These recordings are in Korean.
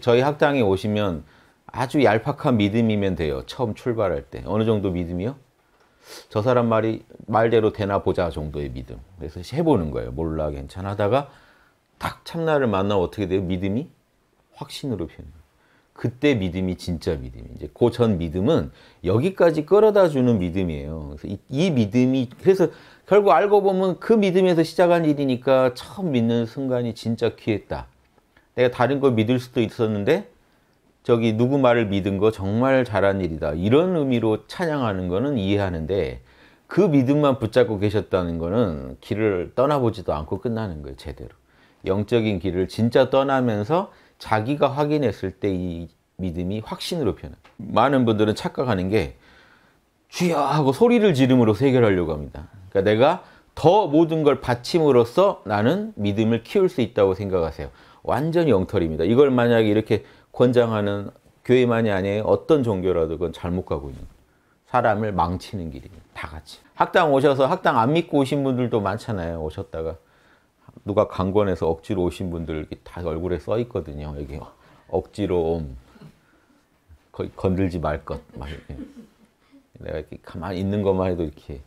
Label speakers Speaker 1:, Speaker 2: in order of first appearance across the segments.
Speaker 1: 저희 학당에 오시면 아주 얄팍한 믿음이면 돼요. 처음 출발할 때. 어느 정도 믿음이요? 저 사람 말이 말대로 되나 보자 정도의 믿음. 그래서 해보는 거예요. 몰라 괜찮아 다가딱 참나를 만나 어떻게 돼요? 믿음이 확신으로 변해 그때 믿음이 진짜 믿음이 제그전 믿음은 여기까지 끌어다 주는 믿음이에요. 그래서 이, 이, 믿음이 그래서 결국 알고 보면 그 믿음에서 시작한 일이니까 처음 믿는 순간이 진짜 귀했다. 내가 다른 걸 믿을 수도 있었는데 저기 누구 말을 믿은 거 정말 잘한 일이다. 이런 의미로 찬양하는 거는 이해하는데 그 믿음만 붙잡고 계셨다는 거는 길을 떠나보지도 않고 끝나는 거예요. 제대로. 영적인 길을 진짜 떠나면서 자기가 확인했을 때 이 믿음이 확신으로 변해요. 많은 분들은 착각하는 게 주여 하고 소리를 지름으로 해결하려고 합니다. 그러니까 내가 더 모든 걸받침으로써 나는 믿음을 키울 수 있다고 생각하세요. 완전히 영털입니다. 이걸 만약에 이렇게 권장하는 교회만이 아니에요. 어떤 종교라도 그건 잘못 가고 있는 사람을 망치는 길이에요. 다 같이. 학당 오셔서 학당 안 믿고 오신 분들도 많잖아요. 오셨다가 누가 강권해서 억지로 오신 분들 다 얼굴에 써 있거든요. 여기 억지로 옴. 거의 건들지 말 것. 막 이렇게. 내가 이렇게 가만히 있는 것만 해도 이렇게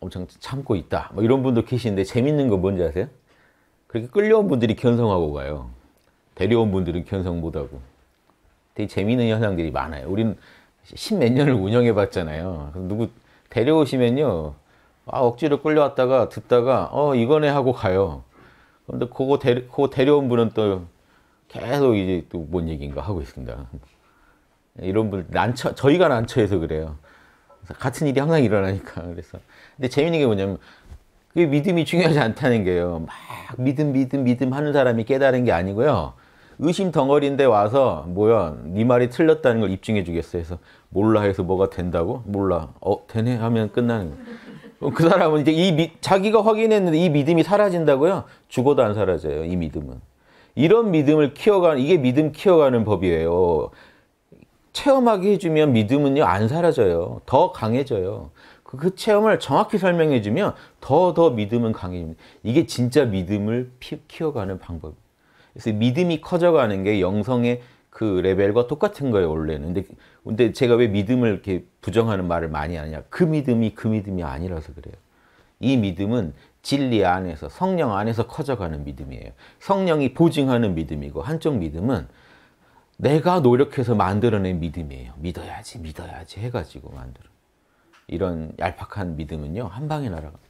Speaker 1: 엄청 참고 있다. 뭐 이런 분도 계시는데 재밌는 거 뭔지 아세요? 그렇게 끌려온 분들이 견성하고 가요. 데려온 분들은 견성 못하고. 되게 재미있는 현상들이 많아요. 우린 십몇 년을 운영해 봤잖아요. 누구 데려오시면요. 아, 억지로 끌려왔다가 듣다가 어, 이거네 하고 가요. 근데 그거 데려, 그거 데려온 분은 또 계속 이제 또 뭔 얘기인가 하고 있습니다. 이런 분 난처 저희가 난처해서 그래요. 같은 일이 항상 일어나니까 그래서 근데 재밌는 게 뭐냐면 그 믿음이 중요하지 않다는 게요. 막 믿음 믿음 믿음 하는 사람이 깨달은 게 아니고요. 의심 덩어리인데 와서 뭐야 네 말이 틀렸다는 걸 입증해 주겠어 해서 몰라 해서 뭐가 된다고? 몰라. 어 되네 하면 끝나는 거예요. 그 사람은 이제 이 미, 자기가 확인했는데 이 믿음이 사라진다고요? 죽어도 안 사라져요. 이 믿음은. 이런 믿음을 키워가는 이게 믿음 키워가는 법이에요. 체험하게 해주면 믿음은요 안 사라져요. 더 강해져요. 그, 그 체험을 정확히 설명해 주면 더 더 믿음은 강해집니다. 이게 진짜 믿음을 피, 키워가는 방법. 그래서 믿음이 커져가는 게 영성의 그 레벨과 똑같은 거예요 원래는. 근데 근데 제가 왜 믿음을 이렇게 부정하는 말을 많이 하냐? 그 믿음이 그 믿음이 아니라서 그래요. 이 믿음은 진리 안에서 성령 안에서 커져가는 믿음이에요. 성령이 보증하는 믿음이고 한쪽 믿음은 내가 노력해서 만들어낸 믿음이에요. 믿어야지 믿어야지 해가지고 만들어. 이런 얄팍한 믿음은요 한 방에 날아가